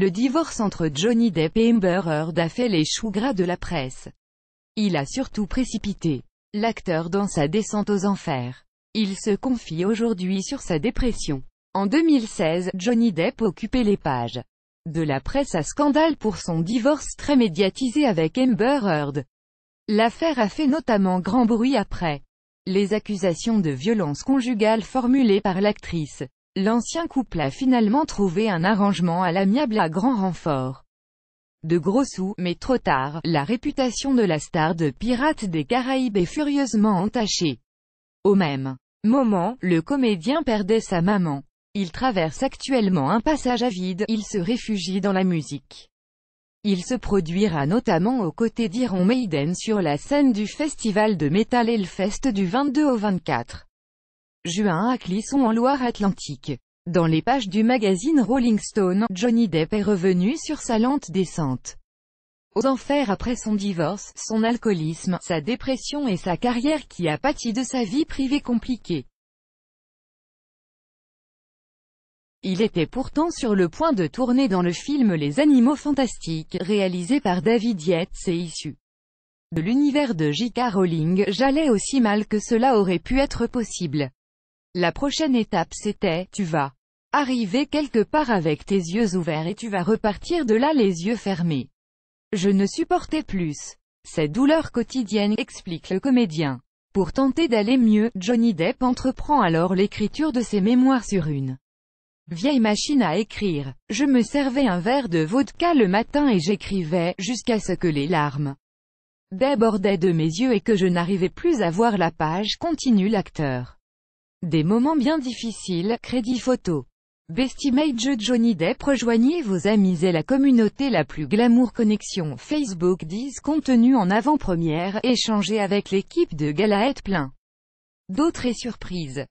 Le divorce entre Johnny Depp et Amber Heard a fait les choux gras de la presse. Il a surtout précipité l'acteur dans sa descente aux enfers. Il se confie aujourd'hui sur sa dépression. En 2016, Johnny Depp occupait les pages de la presse à scandale pour son divorce très médiatisé avec Amber Heard. L'affaire a fait notamment grand bruit après les accusations de violence conjugale formulées par l'actrice. L'ancien couple a finalement trouvé un arrangement à l'amiable à grand renfort. De gros sous, mais trop tard, la réputation de la star de Pirates des Caraïbes est furieusement entachée. Au même moment, le comédien perdait sa maman. Il traverse actuellement un passage à vide, il se réfugie dans la musique. Il se produira notamment aux côtés d'Iron Maiden sur la scène du festival de Metal Hellfest du 22 au 24 juin à Clisson en Loire-Atlantique. Dans les pages du magazine Rolling Stone, Johnny Depp est revenu sur sa lente descente aux enfers après son divorce, son alcoolisme, sa dépression et sa carrière qui a pâti de sa vie privée compliquée. Il était pourtant sur le point de tourner dans le film Les Animaux Fantastiques, réalisé par David Yates et issu de l'univers de J.K. Rowling, j'allais aussi mal que cela aurait pu être possible. La prochaine étape c'était, tu vas arriver quelque part avec tes yeux ouverts et tu vas repartir de là les yeux fermés. Je ne supportais plus. Ces douleurs quotidiennes, explique le comédien. Pour tenter d'aller mieux, Johnny Depp entreprend alors l'écriture de ses mémoires sur une vieille machine à écrire. Je me servais un verre de vodka le matin et j'écrivais, jusqu'à ce que les larmes débordaient de mes yeux et que je n'arrivais plus à voir la page, continue l'acteur. Des moments bien difficiles, crédit photo. Best Johnny Depp rejoignez vos amis et la communauté la plus glamour connexion Facebook 10 contenu en avant-première, échangez avec l'équipe de Galaette Plein. D'autres et surprises.